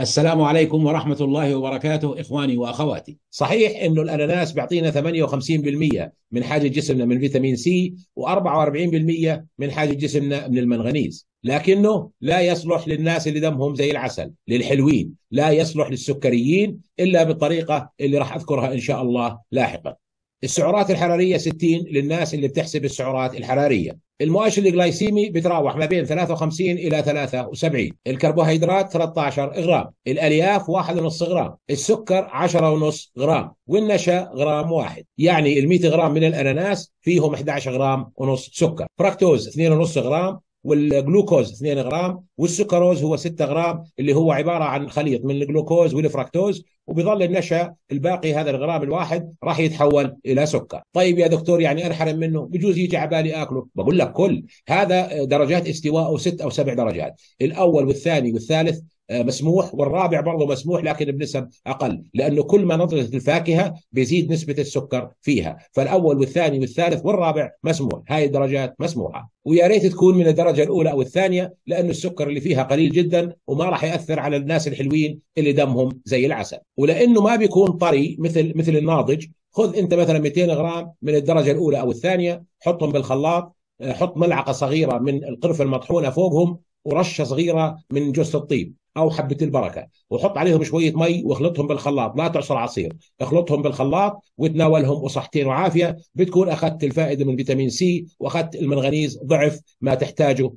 السلام عليكم ورحمة الله وبركاته إخواني وأخواتي صحيح أنه الأناناس بيعطينا 58% من حاجة جسمنا من فيتامين سي و44% من حاجة جسمنا من المنغنيز لكنه لا يصلح للناس اللي دمهم زي العسل للحلوين لا يصلح للسكريين إلا بالطريقة اللي راح أذكرها إن شاء الله لاحقا السعرات الحرارية 60 للناس اللي بتحسب السعرات الحرارية المؤشر الجلايسيمي بتراوح ما بين 53 إلى 73 الكربوهيدرات 13 غرام الألياف 1.5 غرام السكر 10.5 غرام والنشا غرام واحد يعني ال 100 غرام من الأناناس فيهم 11 غرام ونص سكر فركتوز 2.5 غرام والجلوكوز 2 غرام والسكروز هو 6 غرام اللي هو عباره عن خليط من الجلوكوز والفركتوز وبيظل النشا الباقي هذا الغرام الواحد راح يتحول الى سكر طيب يا دكتور يعني انحرم منه بجوز يجي على بالي اكله بقول لك كل هذا درجات استوائه ست او سبع درجات الاول والثاني والثالث آه، مسموح والرابع برضه مسموح لكن بنسب اقل لانه كل ما نضجت الفاكهه بيزيد نسبه السكر فيها فالاول والثاني والثالث والرابع مسموح هاي الدرجات مسموحه ويا ريت تكون من الدرجه الاولى او الثانيه لانه السكر اللي فيها قليل جدا وما راح ياثر على الناس الحلوين اللي دمهم زي العسل ولانه ما بيكون طري مثل مثل الناضج خذ انت مثلا 200 غرام من الدرجه الاولى او الثانيه حطهم بالخلاط آه، حط ملعقه صغيره من القرفه المطحونه فوقهم ورشه صغيره من جوز الطيب او حبه البركه وحط عليهم شويه مي واخلطهم بالخلاط لا تعصر عصير اخلطهم بالخلاط وتناولهم وصحتين وعافيه بتكون اخذت الفائده من فيتامين سي واخذت المنغنيز ضعف ما تحتاجه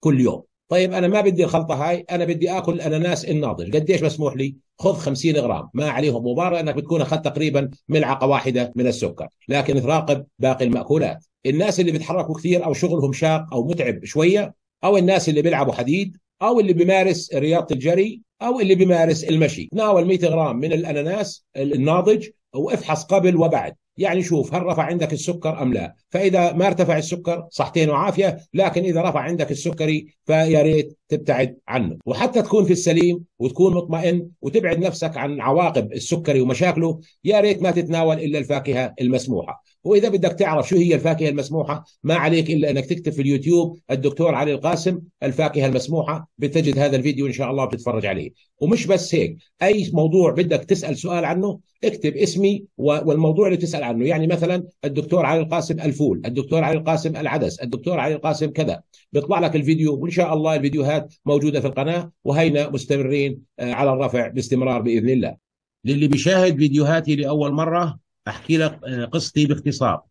كل يوم طيب انا ما بدي الخلطه هاي انا بدي اكل الاناناس الناضج قديش مسموح لي خذ 50 غرام ما عليهم مبالغه انك بتكون اخذت تقريبا ملعقه واحده من السكر لكن تراقب باقي الماكولات الناس اللي بيتحركوا كثير او شغلهم شاق او متعب شويه او الناس اللي بيلعبوا حديد او اللي بيمارس رياضه الجري او اللي بيمارس المشي تناول 100 غرام من الاناناس الناضج وافحص قبل وبعد يعني شوف هل رفع عندك السكر أم لا فإذا ما ارتفع السكر صحتين وعافية لكن إذا رفع عندك السكري فيا ريت تبتعد عنه وحتى تكون في السليم وتكون مطمئن وتبعد نفسك عن عواقب السكري ومشاكله يا ريت ما تتناول إلا الفاكهة المسموحة وإذا بدك تعرف شو هي الفاكهة المسموحة ما عليك إلا أنك تكتب في اليوتيوب الدكتور علي القاسم الفاكهة المسموحة بتجد هذا الفيديو إن شاء الله بتتفرج عليه ومش بس هيك أي موضوع بدك تسأل سؤال عنه اكتب اسمي والموضوع اللي تسأل عنه يعني مثلا الدكتور علي القاسم الفول الدكتور علي القاسم العدس الدكتور علي القاسم كذا بيطلع لك الفيديو وان شاء الله الفيديوهات موجوده في القناه وهينا مستمرين آه، على الرفع باستمرار باذن الله للي بيشاهد فيديوهاتي لاول مره احكي لك آه، قصتي باختصار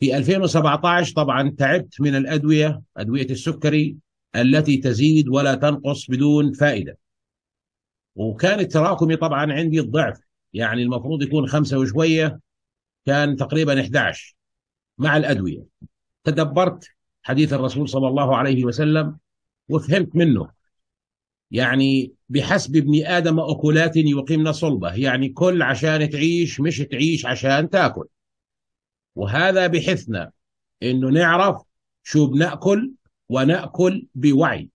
في 2017 طبعا تعبت من الادويه ادويه السكري التي تزيد ولا تنقص بدون فائده وكان التراكمي طبعا عندي الضعف يعني المفروض يكون خمسة وشوية كان تقريبا 11 مع الأدوية تدبرت حديث الرسول صلى الله عليه وسلم وفهمت منه يعني بحسب ابن آدم أكلات يقيمن صلبة يعني كل عشان تعيش مش تعيش عشان تاكل وهذا بحثنا انه نعرف شو بناكل وناكل بوعي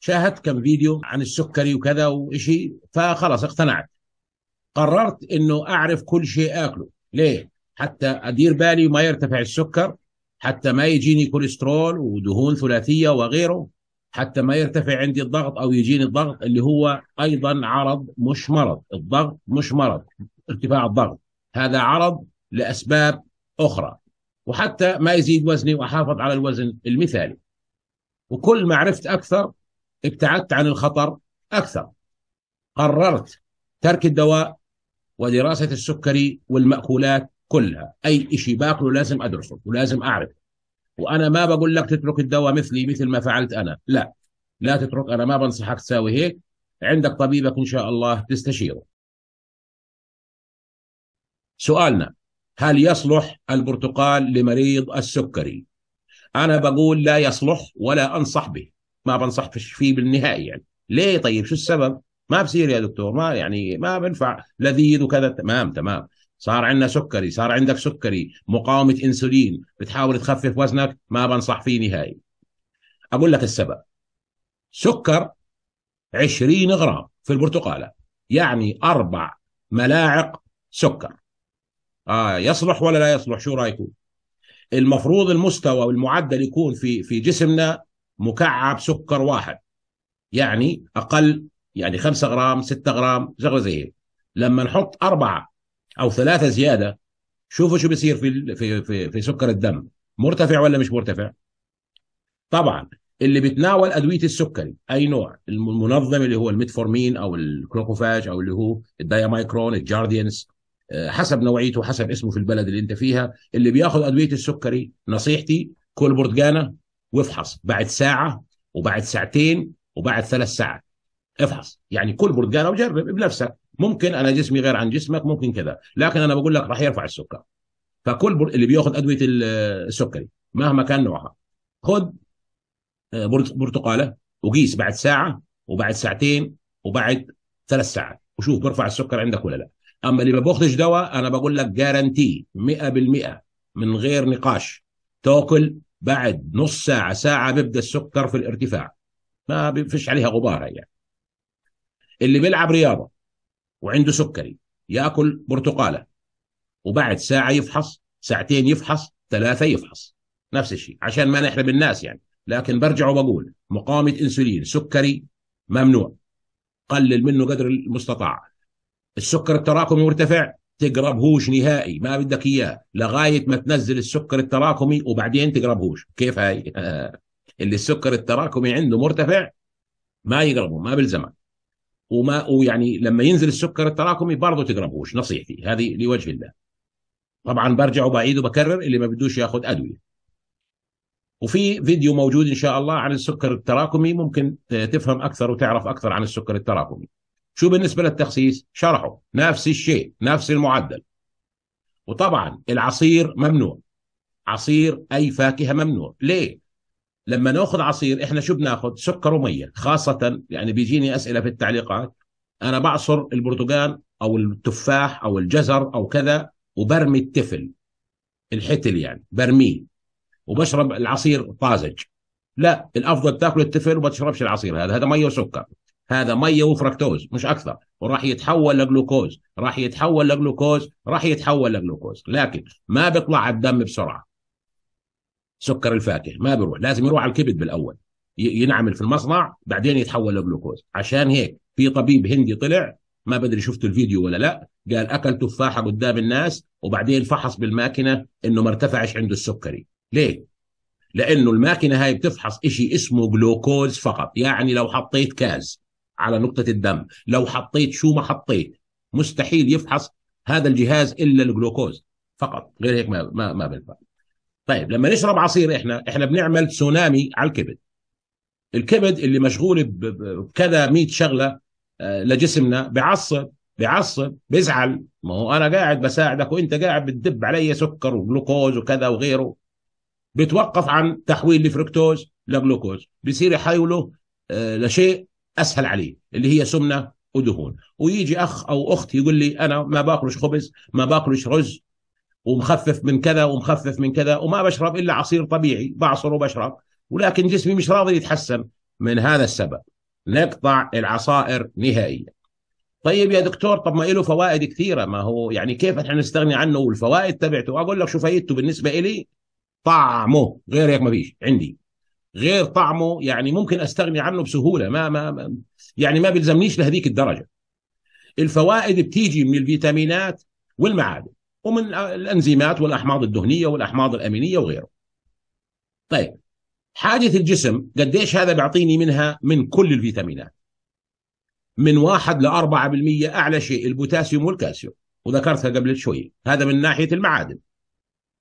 شاهدت كم فيديو عن السكري وكذا وشيء فخلص اقتنعت قررت انه اعرف كل شيء اكله ليه؟ حتى أدير بالي ما يرتفع السكر حتى ما يجيني كوليسترول ودهون ثلاثية وغيره حتى ما يرتفع عندي الضغط أو يجيني الضغط اللي هو أيضا عرض مش مرض الضغط مش مرض ارتفاع الضغط هذا عرض لأسباب أخرى وحتى ما يزيد وزني وأحافظ على الوزن المثالي وكل ما عرفت أكثر ابتعدت عن الخطر أكثر قررت ترك الدواء ودراسه السكري والماكولات كلها اي شيء باكله لازم ادرسه ولازم اعرف وانا ما بقول لك تترك الدواء مثلي مثل ما فعلت انا لا لا تترك انا ما بنصحك تساوي هيك عندك طبيبك ان شاء الله تستشيره سؤالنا هل يصلح البرتقال لمريض السكري انا بقول لا يصلح ولا انصح به ما بنصح فيه بالنهائي يعني ليه طيب شو السبب ما بصير يا دكتور ما يعني ما بنفع لذيذ وكذا تمام تمام صار عندنا سكري صار عندك سكري مقاومة انسولين بتحاول تخفف وزنك ما بنصح فيه نهائي أقول لك السبب سكر 20 غرام في البرتقالة يعني أربع ملاعق سكر آه يصلح ولا لا يصلح شو رايكم المفروض المستوى والمعدل يكون في في جسمنا مكعب سكر واحد يعني اقل يعني 5 غرام 6 غرام شغله زي هيك لما نحط اربعه او ثلاثه زياده شوفوا شو بيصير في في في, في سكر الدم مرتفع ولا مش مرتفع؟ طبعا اللي بيتناول ادويه السكري اي نوع المنظم اللي هو الميتفورمين او الكلوكوفاج او اللي هو الدايامايكرون الجارديانس آه، حسب نوعيته وحسب اسمه في البلد اللي انت فيها اللي بياخذ ادويه السكري نصيحتي كل برتقانه وافحص بعد ساعه وبعد ساعتين وبعد ثلاث ساعات افحص يعني كل برتقاله وجرب بنفسك ممكن انا جسمي غير عن جسمك ممكن كذا لكن انا بقول لك راح يرفع السكر فكل بر... اللي بياخذ ادويه السكري مهما كان نوعها خذ آه، برتقاله وقيس بعد ساعه وبعد ساعتين وبعد ثلاث ساعات وشوف بيرفع السكر عندك ولا لا اما اللي ما باخذش دواء انا بقول لك جارنتي 100% من غير نقاش تاكل بعد نص ساعه ساعه بيبدا السكر في الارتفاع ما فيش عليها غبار يعني اللي بيلعب رياضه وعنده سكري ياكل برتقاله وبعد ساعه يفحص ساعتين يفحص ثلاثه يفحص نفس الشيء عشان ما نحرم الناس يعني لكن برجع وبقول مقاومه انسولين سكري ممنوع قلل منه قدر المستطاع السكر التراكمي مرتفع تقربهوش نهائي ما بدك اياه لغايه ما تنزل السكر التراكمي وبعدين تقربهوش كيف هاي اللي السكر التراكمي عنده مرتفع ما يقربه ما بيلزمك وما ويعني لما ينزل السكر التراكمي برضه تقربوش نصيحتي هذه لوجه الله طبعا برجع وبعيد وبكرر اللي ما بدوش ياخذ ادويه وفي فيديو موجود ان شاء الله عن السكر التراكمي ممكن آه، تفهم اكثر وتعرف اكثر عن السكر التراكمي شو بالنسبه للتخسيس شرحه نفس الشيء نفس المعدل وطبعا العصير ممنوع عصير اي فاكهه ممنوع ليه لما ناخذ عصير احنا شو بناخذ؟ سكر وميه خاصه يعني بيجيني اسئله في التعليقات انا بعصر البرتقال او التفاح او الجزر او كذا وبرمي التفل الحتل يعني برميه وبشرب العصير طازج لا الافضل تاكل التفل وما تشربش العصير هذا هذا ميه وسكر هذا ميه وفركتوز مش اكثر وراح يتحول لجلوكوز راح يتحول لجلوكوز راح يتحول لجلوكوز لكن ما بيطلع الدم بسرعه سكر الفاكهه ما بيروح لازم يروح على الكبد بالاول ينعمل في المصنع بعدين يتحول لجلوكوز عشان هيك في طبيب هندي طلع ما بدري شفتوا الفيديو ولا لا قال اكل تفاحه قدام الناس وبعدين فحص بالماكينه انه ما ارتفعش عنده السكري ليه لانه الماكينه هاي بتفحص شيء اسمه جلوكوز فقط يعني لو حطيت كاز على نقطه الدم لو حطيت شو ما حطيت مستحيل يفحص هذا الجهاز الا الجلوكوز فقط غير هيك ما ما, ما بينفع طيب لما نشرب عصير احنا احنا بنعمل تسونامي على الكبد الكبد اللي مشغول بكذا 100 شغله آه، لجسمنا بعصب بعصب بيزعل ما هو انا قاعد بساعدك وانت قاعد بتدب علي سكر وجلوكوز وكذا وغيره بيتوقف عن تحويل الفركتوز لجلوكوز بيصير يحاوله آه، لشيء اسهل عليه اللي هي سمنه ودهون ويجي اخ او اخت يقول لي انا ما باكلش خبز ما باكلش رز ومخفف من كذا ومخفف من كذا وما بشرب الا عصير طبيعي بعصر وبشرب ولكن جسمي مش راضي يتحسن من هذا السبب نقطع العصائر نهائيا طيب يا دكتور طب ما له فوائد كثيره ما هو يعني كيف احنا نستغني عنه والفوائد تبعته اقول لك شو فايدته بالنسبه لي طعمه غير هيك ما فيش عندي غير طعمه يعني ممكن استغني عنه بسهوله ما ما يعني ما بيلزمنيش لهذيك الدرجه الفوائد بتيجي من الفيتامينات والمعادن ومن الانزيمات والاحماض الدهنيه والاحماض الامينيه وغيره. طيب حاجه الجسم قديش هذا بيعطيني منها من كل الفيتامينات؟ من 1 ل 4% اعلى شيء البوتاسيوم والكالسيوم وذكرتها قبل شوي هذا من ناحيه المعادن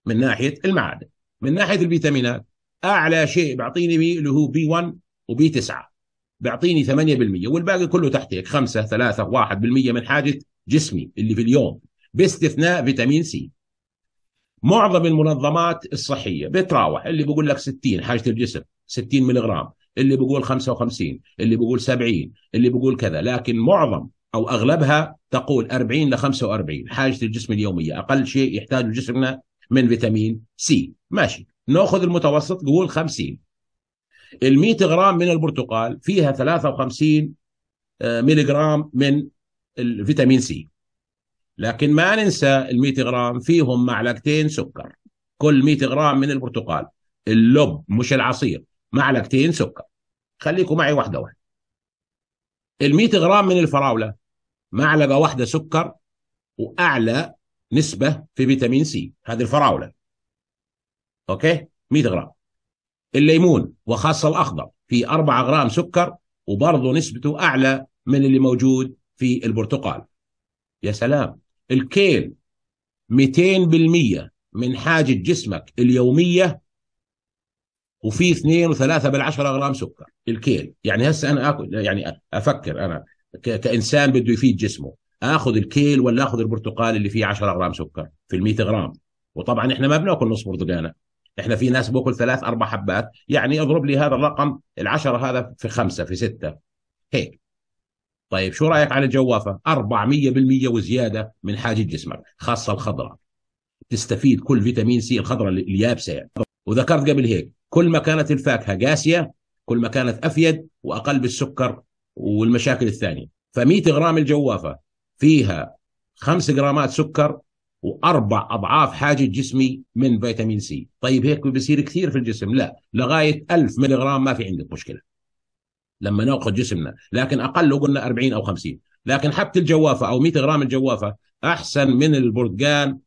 من ناحيه المعادن من ناحيه الفيتامينات اعلى شيء بيعطيني بي اللي هو بي 1 وبي 9 بيعطيني 8% والباقي كله تحت هيك 5 3 1% من حاجه جسمي اللي في اليوم باستثناء فيتامين سي معظم المنظمات الصحيه بتراوح اللي بيقول لك 60 حاجه الجسم 60 ملغ اللي بيقول 55 اللي بيقول 70 اللي بيقول كذا لكن معظم او اغلبها تقول 40 ل 45 حاجه الجسم اليوميه اقل شيء يحتاجه جسمنا من فيتامين سي ماشي ناخذ المتوسط قول 50 ال 100 غرام من البرتقال فيها 53 ملي جرام من الفيتامين سي لكن ما ننسى ال 100 غرام فيهم معلقتين سكر كل 100 غرام من البرتقال اللب مش العصير معلقتين سكر خليكم معي واحده واحده ال 100 غرام من الفراوله معلقه واحده سكر واعلى نسبه في فيتامين سي هذه الفراوله اوكي 100 غرام الليمون وخاصه الاخضر في 4 غرام سكر وبرضه نسبته اعلى من اللي موجود في البرتقال يا سلام الكيل 200% من حاجة جسمك اليومية وفي 2 و3 بالعشرة غرام سكر الكيل يعني هسه أنا أكل يعني أفكر أنا كإنسان بده يفيد جسمه اخذ الكيل ولا اخذ البرتقال اللي فيه 10 غرام سكر في ال 100 غرام وطبعا احنا ما بناكل نص برتقاله احنا في ناس باكل ثلاث اربع حبات يعني اضرب لي هذا الرقم العشرة هذا في خمسة في ستة هيك طيب شو رايك على الجوافه 400% وزياده من حاجه جسمك خاصه الخضراء تستفيد كل فيتامين سي الخضراء اليابسه يعني وذكرت قبل هيك كل ما كانت الفاكهه قاسيه كل ما كانت افيد واقل بالسكر والمشاكل الثانيه ف100 غرام الجوافه فيها 5 جرامات سكر واربع اضعاف حاجه جسمي من فيتامين سي طيب هيك بصير كثير في الجسم لا لغايه 1000 ملغرام ما في عندك مشكله لما ناخذ جسمنا لكن اقل قلنا 40 او 50 لكن حبه الجوافه او 100 غرام الجوافه احسن من البرتقال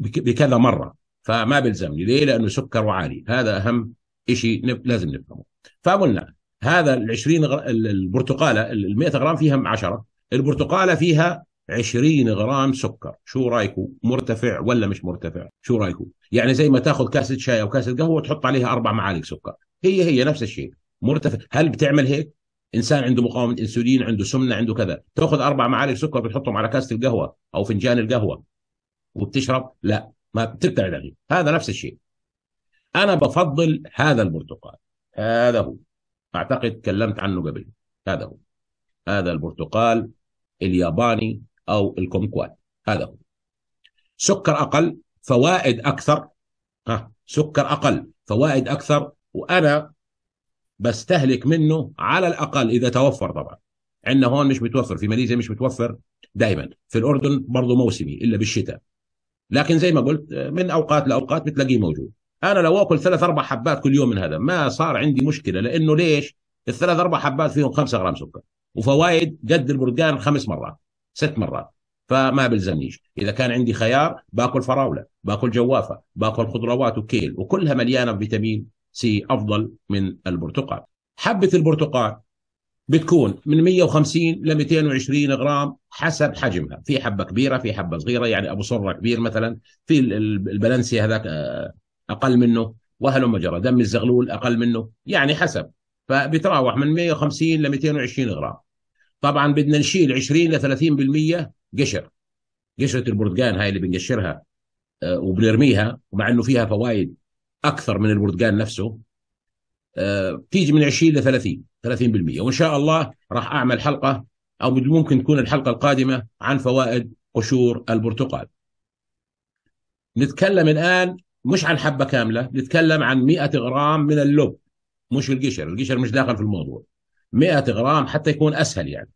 بكذا مره فما بيلزمني ليه لانه سكره عالي هذا اهم شيء لازم نفهمه فقلنا هذا ال 20 غر... البرتقاله ال 100 غرام فيها 10 البرتقاله فيها 20 غرام سكر شو رايكم مرتفع ولا مش مرتفع شو رايكم يعني زي ما تاخذ كاسه شاي او كاسه قهوه وتحط عليها اربع معالق سكر هي هي نفس الشيء مرتفع هل بتعمل هيك انسان عنده مقاومه انسولين عنده سمنه عنده كذا تاخذ اربع معالق سكر بتحطهم على كاسه القهوه او فنجان القهوه وبتشرب لا ما بتبتعد عنه هذا نفس الشيء انا بفضل هذا البرتقال هذا هو اعتقد تكلمت عنه قبل هذا هو هذا البرتقال الياباني او الكومكوات هذا هو سكر اقل فوائد اكثر ها سكر اقل فوائد اكثر وانا بستهلك منه على الاقل اذا توفر طبعا عندنا هون مش متوفر في ماليزيا مش متوفر دائما في الاردن برضه موسمي الا بالشتاء لكن زي ما قلت من اوقات لاوقات بتلاقيه موجود انا لو اكل ثلاث اربع حبات كل يوم من هذا ما صار عندي مشكله لانه ليش الثلاث اربع حبات فيهم 5 غرام سكر وفوائد قد البرتقال خمس مرات ست مرات فما بلزمنيش اذا كان عندي خيار باكل فراوله باكل جوافه باكل خضروات وكيل وكلها مليانه فيتامين سي افضل من البرتقال حبه البرتقال بتكون من 150 ل 220 غرام حسب حجمها في حبه كبيره في حبه صغيره يعني ابو صره كبير مثلا في البلنسيا هذاك آه، اقل منه وهلم مجرى دم الزغلول اقل منه يعني حسب فبتراوح من 150 ل 220 غرام طبعا بدنا نشيل 20 ل 30% قشر قشره البرتقال هاي اللي بنقشرها آه، وبنرميها ومع انه فيها فوائد اكثر من البرتقال نفسه آه، تيجي من 20 ل 30 30% وان شاء الله راح اعمل حلقه او ممكن تكون الحلقه القادمه عن فوائد قشور البرتقال. نتكلم الان مش عن حبه كامله، نتكلم عن 100 غرام من اللب مش القشر، القشر مش داخل في الموضوع. 100 غرام حتى يكون اسهل يعني.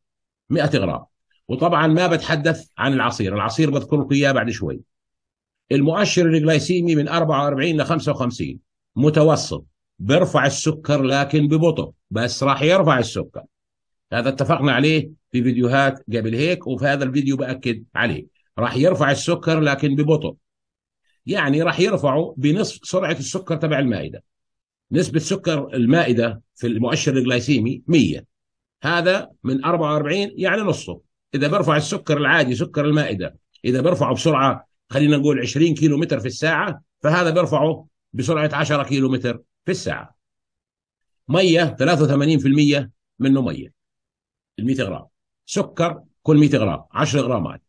100 غرام. وطبعا ما بتحدث عن العصير، العصير بذكر لكم اياه بعد شوي. المؤشر الجلايسيمي من 44 ل 55 متوسط بيرفع السكر لكن ببطء بس راح يرفع السكر هذا اتفقنا عليه في فيديوهات قبل هيك وفي هذا الفيديو باكد عليه راح يرفع السكر لكن ببطء يعني راح يرفعه بنصف سرعه السكر تبع المائده نسبه سكر المائده في المؤشر الجلايسيمي 100 هذا من 44 يعني نصه اذا برفع السكر العادي سكر المائده اذا برفعه بسرعه خلينا نقول 20 كيلو متر في الساعه فهذا بيرفعه بسرعه 10 كيلو متر في الساعه ميه 83% منه ميه ال 100 غرام سكر كل 100 غرام 10 غرامات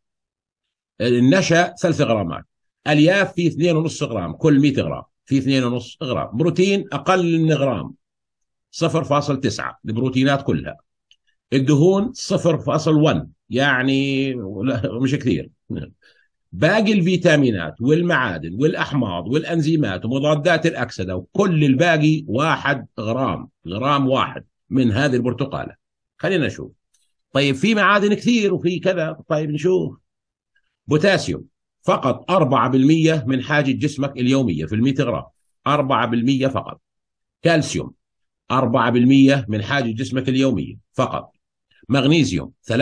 النشا 3 غرامات الياف في 2.5 غرام كل 100 غرام في 2.5 غرام بروتين اقل من غرام 0.9 البروتينات كلها الدهون 0.1 يعني مش كثير باقي الفيتامينات والمعادن والاحماض والانزيمات ومضادات الاكسده وكل الباقي واحد غرام غرام واحد من هذه البرتقاله خلينا نشوف طيب في معادن كثير وفي كذا طيب نشوف بوتاسيوم فقط 4% من حاجه جسمك اليوميه في ال100 غرام 4% فقط كالسيوم 4% من حاجه جسمك اليوميه فقط مغنيسيوم 3%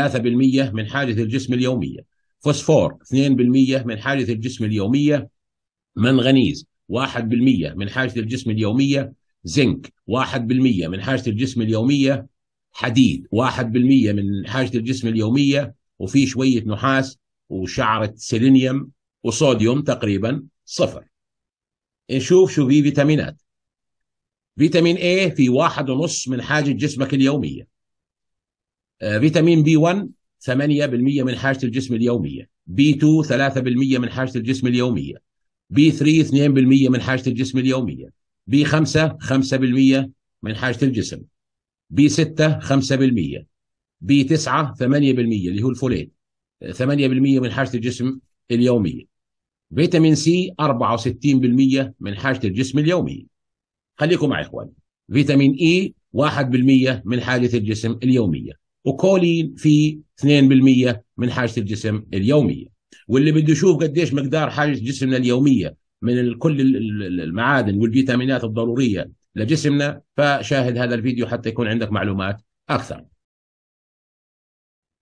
من حاجه الجسم اليوميه فوسفور 2% من حاجة الجسم اليومية منغنيز 1% من حاجة الجسم اليومية زنك 1% من حاجة الجسم اليومية حديد 1% من حاجة الجسم اليومية وفي شوية نحاس وشعرة سيلينيوم وصوديوم تقريبا صفر نشوف شو في فيتامينات فيتامين A في واحد ونص من حاجة جسمك اليومية آه، فيتامين b 1 8% من حاجه الجسم اليوميه بي 2 3% من حاجه الجسم اليوميه بي 3 2% من حاجه الجسم اليوميه بي 5 5% من حاجه الجسم بي 6 5% بي 9 8% اللي هو الفوليت 8% من حاجه الجسم اليوميه فيتامين سي 64% من حاجه الجسم اليوميه خليكم معي اخواني فيتامين اي 1% من حاجه الجسم اليوميه وكولين في 2% من حاجه الجسم اليوميه واللي بده يشوف قديش مقدار حاجه جسمنا اليوميه من كل المعادن والفيتامينات الضروريه لجسمنا فشاهد هذا الفيديو حتى يكون عندك معلومات اكثر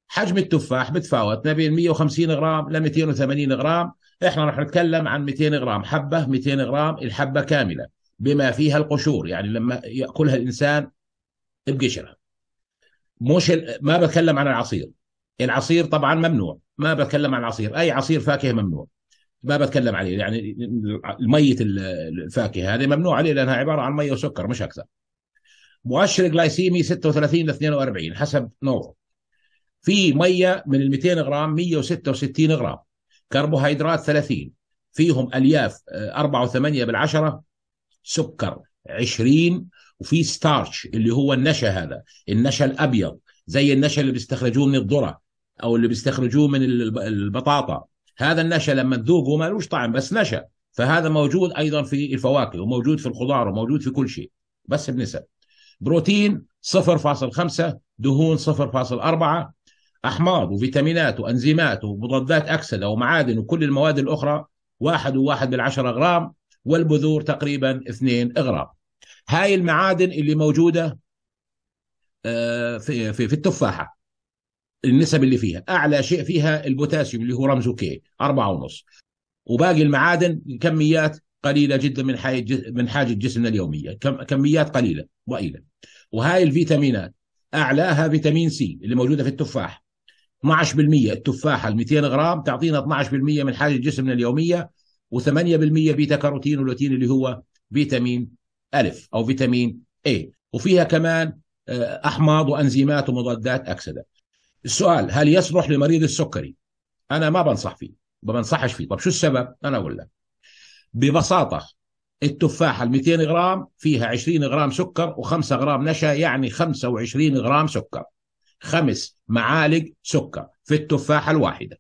حجم التفاح بتفاوت ما بين 150 غرام ل 280 غرام احنا رح نتكلم عن 200 غرام حبه 200 غرام الحبه كامله بما فيها القشور يعني لما ياكلها الانسان بقشرها مش ما بتكلم عن العصير العصير طبعا ممنوع ما بتكلم عن العصير اي عصير فاكهه ممنوع ما بتكلم عليه يعني ميه الفاكهه هذه ممنوع عليه لانها عباره عن ميه وسكر مش اكثر مؤشر جلايسيمي 36 ل 42 حسب نوعه في ميه من ال 200 غرام 166 غرام كربوهيدرات 30 فيهم الياف 4.8 آه، بالعشره سكر 20 وفي ستارش اللي هو النشا هذا النشا الابيض زي النشا اللي بيستخرجوه من الذره او اللي بيستخرجوه من البطاطا هذا النشا لما تذوقه مالوش طعم بس نشا فهذا موجود ايضا في الفواكه وموجود في الخضار وموجود في كل شيء بس بنسب بروتين 0.5 دهون 0.4 احماض وفيتامينات وانزيمات ومضادات اكسده ومعادن وكل المواد الاخرى واحد وواحد بالعشرة غرام والبذور تقريبا 2 غرام هاي المعادن اللي موجوده آه، في في, في التفاحه النسب اللي فيها اعلى شيء فيها البوتاسيوم اللي هو رمزه كي 4.5 وباقي المعادن كميات قليله جدا من من حاجه جسمنا اليوميه كميات قليله وإلى وهاي الفيتامينات اعلاها فيتامين سي اللي موجوده في التفاح 12% التفاحه ال 200 غرام تعطينا 12% من حاجه جسمنا اليوميه و8% بيتا كاروتين ولوتين اللي هو فيتامين ألف أو فيتامين A وفيها كمان آه، أحماض وأنزيمات ومضادات أكسدة السؤال هل يصلح لمريض السكري أنا ما بنصح فيه ما بنصحش فيه طب شو السبب أنا أقول لك ببساطة التفاحة ال 200 غرام فيها 20 غرام سكر و5 غرام نشا يعني 25 غرام سكر خمس معالق سكر في التفاحة الواحدة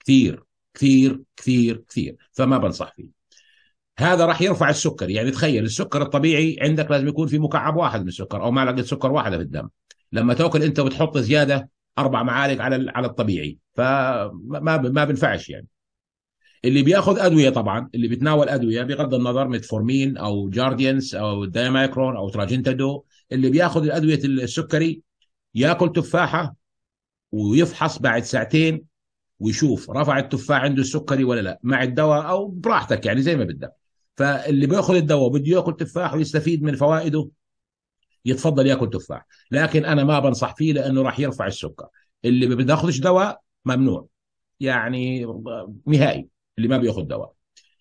كثير كثير كثير كثير فما بنصح فيه هذا راح يرفع السكر يعني تخيل السكر الطبيعي عندك لازم يكون في مكعب واحد من السكر او معلقه سكر واحده في الدم لما تاكل انت وتحط زياده اربع معالق على على الطبيعي فما ما بنفعش يعني اللي بياخذ ادويه طبعا اللي بيتناول ادويه بغض النظر متفورمين او جارديانس او دايمايكرون او تراجنتادو اللي بياخذ ادويه السكري ياكل تفاحه ويفحص بعد ساعتين ويشوف رفع التفاح عنده السكري ولا لا مع الدواء او براحتك يعني زي ما بدك فاللي بياخذ الدواء بده ياكل تفاح ويستفيد من فوائده يتفضل ياكل تفاح لكن انا ما بنصح فيه لانه راح يرفع السكر اللي ما بياخذش دواء ممنوع يعني نهائي اللي ما بياخذ دواء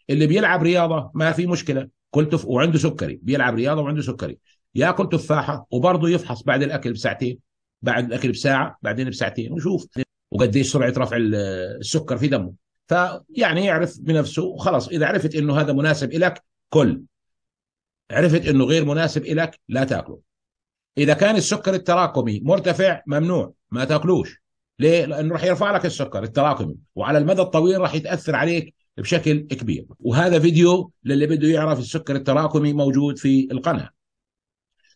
اللي بيلعب رياضه ما في مشكله كل تف... وعنده سكري بيلعب رياضه وعنده سكري ياكل تفاحه وبرضه يفحص بعد الاكل بساعتين بعد الاكل بساعه بعدين بساعتين ويشوف وقديش سرعه رفع السكر في دمه فيعني يعرف بنفسه وخلاص اذا عرفت انه هذا مناسب لك كل عرفت انه غير مناسب لك لا تاكله اذا كان السكر التراكمي مرتفع ممنوع ما تاكلوش ليه؟ لانه راح يرفع لك السكر التراكمي وعلى المدى الطويل راح يتاثر عليك بشكل كبير وهذا فيديو للي بده يعرف السكر التراكمي موجود في القناه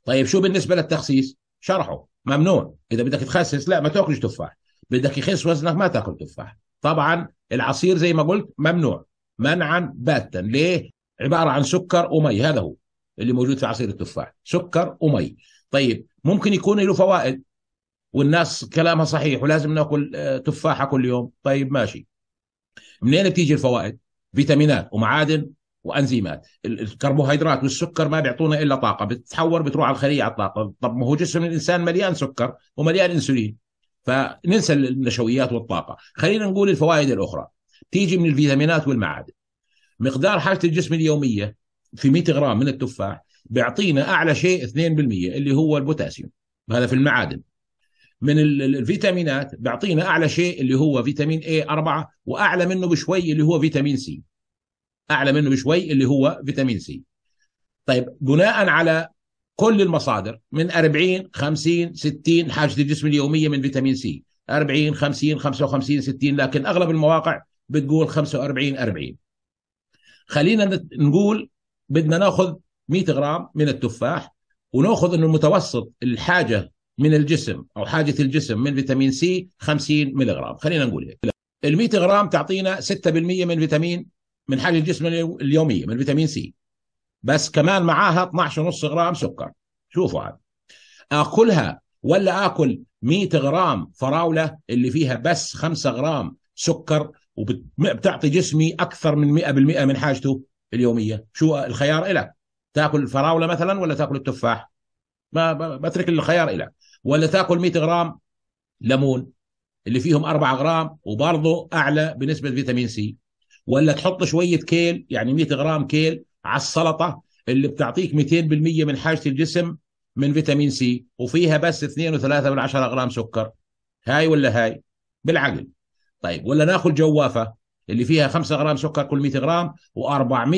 طيب شو بالنسبه للتخسيس شرحه ممنوع اذا بدك تخسس لا ما تاكلش تفاح بدك يخس وزنك ما تاكل تفاح طبعا العصير زي ما قلت ممنوع منعا باتا ليه عباره عن سكر ومي هذا هو اللي موجود في عصير التفاح سكر ومي طيب ممكن يكون له فوائد والناس كلامها صحيح ولازم ناكل آه، تفاحه كل يوم طيب ماشي منين بتيجي الفوائد فيتامينات ومعادن وانزيمات الكربوهيدرات والسكر ما بيعطونا الا طاقه بتتحور بتروح على الخليه على الطاقه طب ما هو جسم الانسان مليان سكر ومليان انسولين فننسى النشويات والطاقه خلينا نقول الفوائد الاخرى تيجي من الفيتامينات والمعادن مقدار حاجه الجسم اليوميه في 100 غرام من التفاح بيعطينا اعلى شيء 2% اللي هو البوتاسيوم هذا في المعادن من الفيتامينات بيعطينا اعلى شيء اللي هو فيتامين اي 4 واعلى منه بشوي اللي هو فيتامين سي اعلى منه بشوي اللي هو فيتامين سي طيب بناء على كل المصادر من 40 50 60 حاجه الجسم اليوميه من فيتامين سي 40 50 55 60 لكن اغلب المواقع بتقول 45 40 خلينا نقول بدنا ناخذ 100 غرام من التفاح وناخذ انه المتوسط الحاجه من الجسم او حاجه الجسم من فيتامين سي 50 ملي غرام خلينا نقول هيك ال 100 غرام تعطينا 6% من فيتامين من حاجه الجسم اليوميه من فيتامين سي بس كمان معاها 12 ونص غرام سكر شوفوا هذا اكلها ولا اكل 100 غرام فراوله اللي فيها بس 5 غرام سكر وبتعطي جسمي اكثر من 100% من حاجته اليوميه شو الخيار لك تاكل الفراوله مثلا ولا تاكل التفاح ما بترك الخيار لك ولا تاكل 100 غرام ليمون اللي فيهم 4 غرام وبرضه اعلى بنسبه فيتامين سي ولا تحط شويه كيل يعني 100 غرام كيل على السلطه اللي بتعطيك 200% من حاجه الجسم من فيتامين سي وفيها بس 2 و3 من 10 غرام سكر هاي ولا هاي بالعقل طيب ولا ناخذ جوافه اللي فيها 5 غرام سكر كل 100 غرام و400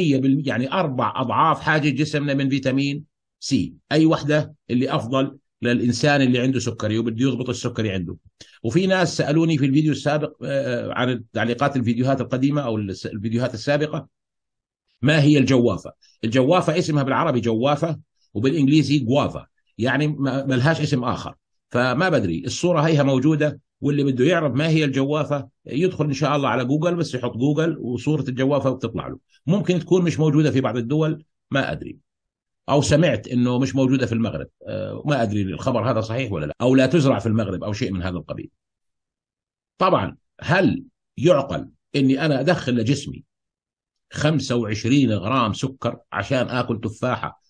يعني اربع اضعاف حاجه جسمنا من فيتامين سي اي وحده اللي افضل للانسان اللي عنده سكري وبده يضبط السكري عنده وفي ناس سالوني في الفيديو السابق آه، آه، عن تعليقات الفيديوهات القديمه او الفيديوهات السابقه ما هي الجوافه؟ الجوافه اسمها بالعربي جوافه وبالانجليزي جوافا يعني ما لهاش اسم اخر فما بدري الصوره هيها موجوده واللي بده يعرف ما هي الجوافه يدخل ان شاء الله على جوجل بس يحط جوجل وصوره الجوافه بتطلع له ممكن تكون مش موجوده في بعض الدول ما ادري او سمعت انه مش موجوده في المغرب أه، ما ادري الخبر هذا صحيح ولا لا او لا تزرع في المغرب او شيء من هذا القبيل طبعا هل يعقل اني انا ادخل لجسمي 25 غرام سكر عشان اكل تفاحه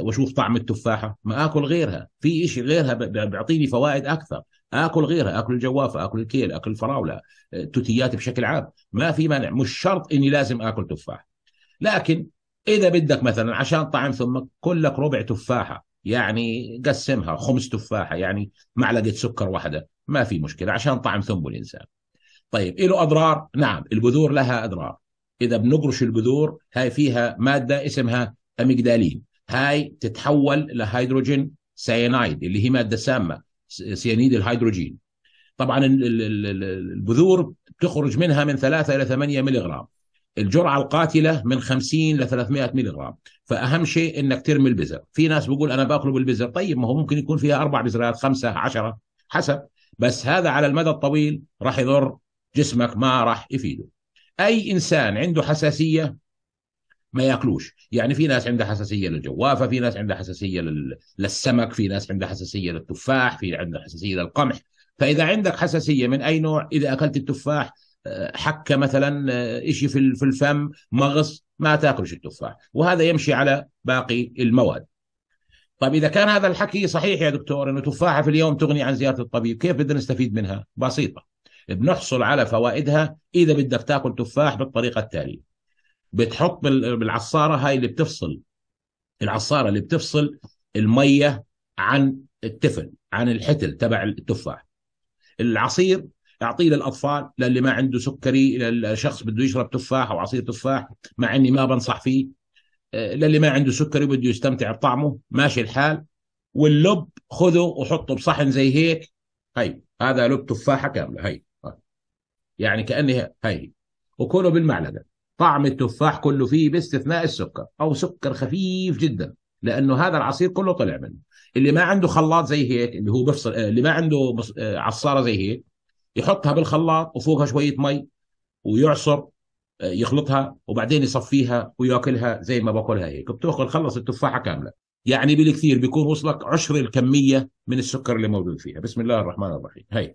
واشوف طعم التفاحه ما اكل غيرها في شيء غيرها بيعطيني فوائد اكثر اكل غيرها اكل الجوافه اكل الكيل اكل الفراوله التوتيات آه، بشكل عام ما في مانع مش شرط اني لازم اكل تفاح لكن اذا بدك مثلا عشان طعم ثم كل لك ربع تفاحه يعني قسمها خمس تفاحه يعني معلقه سكر واحده ما في مشكله عشان طعم ثم الانسان طيب له اضرار نعم البذور لها اضرار اذا بنقرش البذور هاي فيها ماده اسمها اميجدالين هاي تتحول لهيدروجين سيانايد اللي هي ماده سامه سيانيد الهيدروجين طبعا البذور تخرج منها من 3 الى 8 ملغرام الجرعه القاتله من 50 ل 300 ملغرام فاهم شيء انك ترمي البذر في ناس بيقول انا باكله بالبذر طيب ما هو ممكن يكون فيها اربع بذرات خمسه عشرة حسب بس هذا على المدى الطويل راح يضر جسمك ما راح يفيده اي انسان عنده حساسيه ما ياكلوش يعني في ناس عندها حساسيه للجوافه في ناس عندها حساسيه لل... للسمك في ناس عندها حساسيه للتفاح في عندها حساسيه للقمح فاذا عندك حساسيه من اي نوع اذا اكلت التفاح آه، حكه مثلا آه، شيء في في الفم مغص ما تاكلش التفاح وهذا يمشي على باقي المواد طيب اذا كان هذا الحكي صحيح يا دكتور انه تفاحه في اليوم تغني عن زياره الطبيب كيف بدنا نستفيد منها بسيطه بنحصل على فوائدها اذا بدك تاكل تفاح بالطريقه التاليه بتحط بالعصاره هاي اللي بتفصل العصاره اللي بتفصل الميه عن التفل عن الحتل تبع التفاح العصير اعطيه للاطفال للي ما عنده سكري للشخص بده يشرب تفاح او عصير تفاح مع اني ما بنصح فيه للي ما عنده سكري بده يستمتع بطعمه ماشي الحال واللب خذه وحطه بصحن زي هيك هي هذا لب تفاحه كامله هي يعني كانها هي وكله بالمعلقة طعم التفاح كله فيه باستثناء السكر أو سكر خفيف جدا لأنه هذا العصير كله طلع منه اللي ما عنده خلاط زي هيك اللي هو بفصل آه، اللي ما عنده آه، عصارة زي هيك يحطها بالخلاط وفوقها شوية مي ويعصر آه، يخلطها وبعدين يصفيها وياكلها زي ما باكلها هيك بتاكل خلص التفاحه كامله يعني بالكثير بيكون وصلك عشر الكميه من السكر اللي موجود فيها بسم الله الرحمن الرحيم هي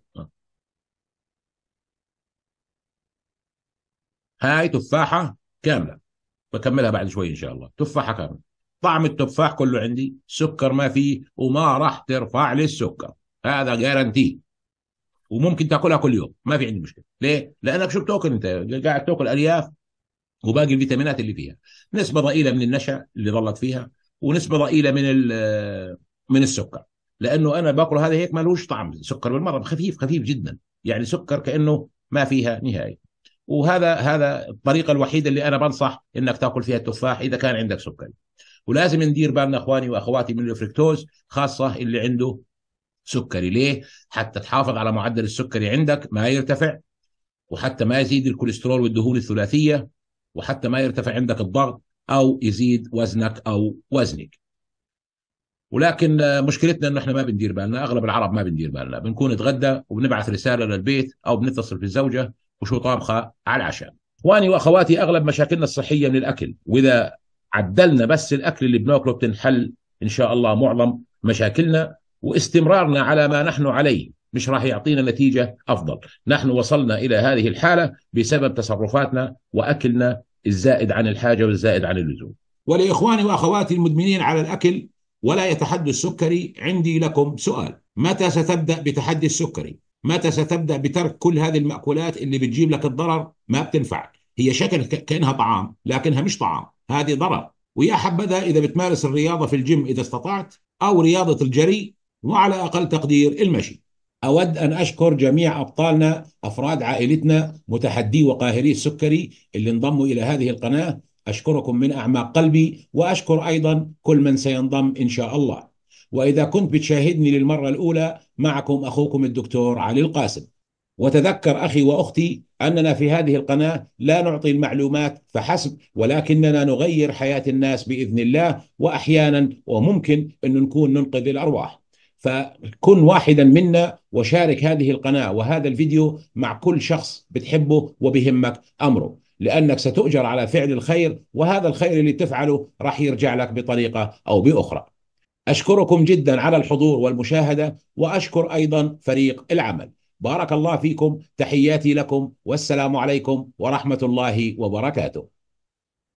هاي تفاحه كامله بكملها بعد شوي ان شاء الله تفاحه كامله طعم التفاح كله عندي سكر ما فيه وما راح ترفع لي السكر هذا جارنتي وممكن تاكلها كل يوم ما في عندي مشكله ليه لانك شو بتاكل انت قاعد تاكل الياف وباقي الفيتامينات اللي فيها نسبه ضئيله من النشا اللي ظلت فيها ونسبه ضئيله من من السكر لانه انا باكل هذا هيك ما لهوش طعم سكر بالمره خفيف خفيف جدا يعني سكر كانه ما فيها نهايه وهذا هذا الطريقه الوحيده اللي انا بنصح انك تاكل فيها التفاح اذا كان عندك سكري ولازم ندير بالنا اخواني واخواتي من الفركتوز خاصه اللي عنده سكري ليه حتى تحافظ على معدل السكري عندك ما يرتفع وحتى ما يزيد الكوليسترول والدهون الثلاثيه وحتى ما يرتفع عندك الضغط او يزيد وزنك او وزنك ولكن مشكلتنا انه احنا ما بندير بالنا اغلب العرب ما بندير بالنا بنكون نتغدى وبنبعث رساله للبيت او بنتصل بالزوجه وشو طابخه على العشاء اخواني واخواتي اغلب مشاكلنا الصحيه من الاكل واذا عدلنا بس الاكل اللي بناكله بتنحل ان شاء الله معظم مشاكلنا واستمرارنا على ما نحن عليه مش راح يعطينا نتيجه افضل نحن وصلنا الى هذه الحاله بسبب تصرفاتنا واكلنا الزائد عن الحاجه والزائد عن اللزوم ولاخواني واخواتي المدمنين على الاكل ولا يتحدى السكري عندي لكم سؤال متى ستبدا بتحدي السكري متى ستبدأ بترك كل هذه المأكولات اللي بتجيب لك الضرر ما بتنفع هي شكل كأنها طعام لكنها مش طعام هذه ضرر ويا حبذا إذا بتمارس الرياضة في الجيم إذا استطعت أو رياضة الجري وعلى أقل تقدير المشي أود أن أشكر جميع أبطالنا أفراد عائلتنا متحدي وقاهري السكري اللي انضموا إلى هذه القناة أشكركم من أعماق قلبي وأشكر أيضا كل من سينضم إن شاء الله وإذا كنت بتشاهدني للمرة الأولى معكم اخوكم الدكتور علي القاسم وتذكر اخي واختي اننا في هذه القناه لا نعطي المعلومات فحسب ولكننا نغير حياه الناس باذن الله واحيانا وممكن ان نكون ننقذ الارواح فكن واحدا منا وشارك هذه القناه وهذا الفيديو مع كل شخص بتحبه وبهمك امره لانك ستؤجر على فعل الخير وهذا الخير اللي تفعله راح يرجع لك بطريقه او باخرى أشكركم جدا على الحضور والمشاهدة وأشكر أيضا فريق العمل بارك الله فيكم تحياتي لكم والسلام عليكم ورحمة الله وبركاته